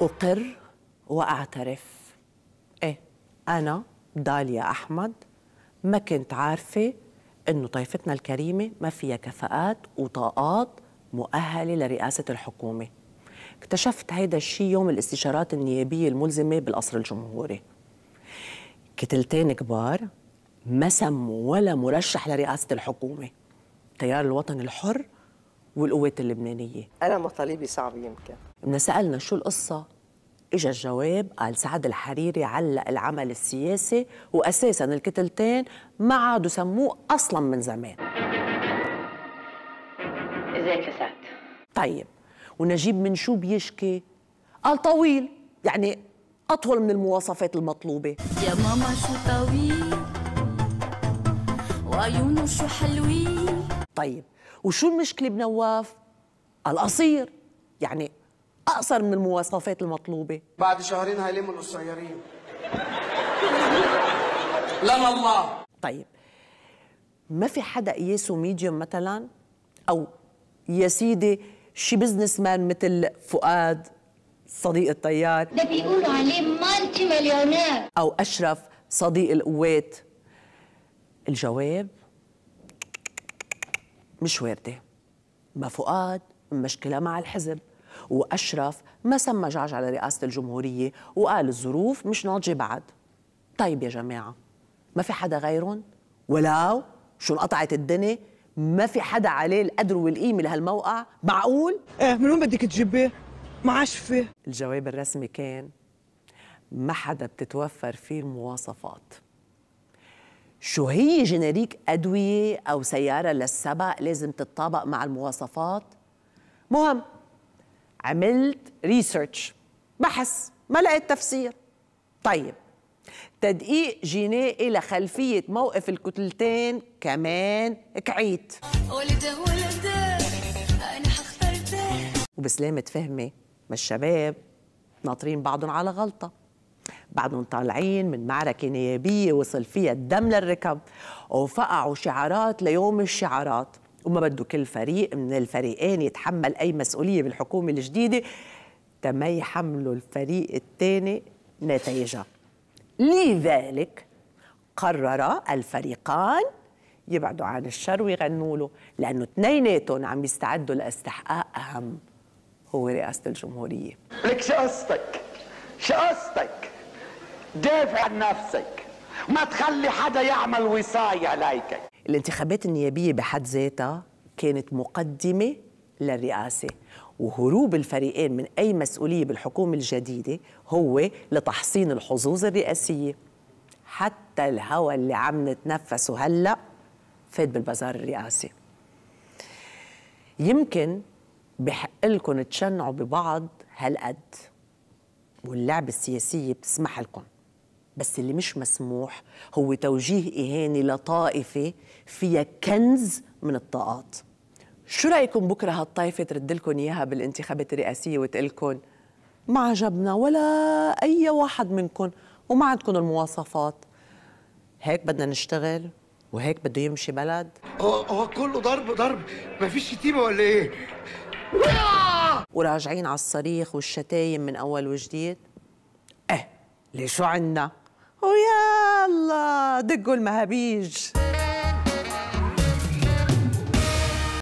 أقر وأعترف إيه أنا داليا أحمد ما كنت عارفة إنه طائفتنا الكريمة ما فيها كفاءات وطاقات مؤهلة لرئاسة الحكومة اكتشفت هيدا الشيء يوم الاستشارات النيابية الملزمة بالقصر الجمهوري كتلتين كبار ما سموا ولا مرشح لرئاسة الحكومة التيار الوطني الحر والقوات اللبنانيه انا مطالبي صعب يمكن بدنا سالنا شو القصه اجى الجواب قال سعد الحريري علق العمل السياسي واساسا الكتلتين ما عادوا سموه اصلا من زمان ازيك يا سعد طيب ونجيب من شو بيشكي قال طويل يعني اطول من المواصفات المطلوبه يا ماما شو طويل وعيونه شو حلوين طيب وشو المشكله بنواف القصير يعني اقصر من المواصفات المطلوبه بعد شهرين هيلموا القصيرين لنا الله طيب ما في حدا قياسه ميديوم مثلا او يا سيدي شي بزنس مان مثل فؤاد صديق الطيار ده بيقولوا عليه مالتي مليونير او اشرف صديق القوات الجواب مش وارده ما فؤاد مشكله مع الحزب واشرف ما سمى جعج على رئاسه الجمهوريه وقال الظروف مش ناضجه بعد طيب يا جماعه ما في حدا غيرهم ولو شو انقطعت الدنيا ما في حدا عليه القدر والقيمه لهالموقع معقول ايه من وين بدك تجيبي؟ ما عاش فيه الجواب الرسمي كان ما حدا بتتوفر فيه المواصفات شو هي جينيريك أدوية أو سيارة للسبق لازم تتطابق مع المواصفات مهم عملت ريسيرش بحث ما لقيت تفسير طيب تدقيق جنائي لخلفية موقف الكتلتين كمان كعيت ولده ولده أنا وبسلامة فهمي ما الشباب ناطرين بعضهم على غلطة بعدهم طالعين من معركة نيابية وصل فيها الدم للركب وفقعوا شعارات ليوم الشعارات وما بده كل فريق من الفريقين يتحمل أي مسؤولية بالحكومة الجديدة تما يحملوا الفريق الثاني نتائجها لذلك قرر الفريقان يبعدوا عن الشر ويغنوا له لأنه اثنيناتهم عم يستعدوا لاستحقاق أهم هو رئاسة الجمهورية لك شقصتك شقصتك دافع عن نفسك ما تخلي حدا يعمل وصاية عليك الانتخابات النيابية بحد ذاتها كانت مقدمة للرئاسة وهروب الفريقين من أي مسؤولية بالحكومة الجديدة هو لتحصين الحظوظ الرئاسية حتى الهوى اللي عم نتنفسه هلأ فات بالبازار الرئاسي يمكن بحق لكم تشنعوا ببعض هالقد واللعبة السياسية بتسمح لكم بس اللي مش مسموح هو توجيه إهانة لطائفة فيها كنز من الطاقات شو رأيكم بكرة هالطائفة ترد لكم إياها بالانتخابات الرئاسية وتقول لكم ما عجبنا ولا أي واحد منكم وما عندكم المواصفات هيك بدنا نشتغل وهيك بده يمشي بلد هو كله ضرب ضرب ما فيش شتيمه ولا ايه وراجعين على الصريخ والشتايم من اول وجديد إيه، ليش شو عندنا دقوا المهابيج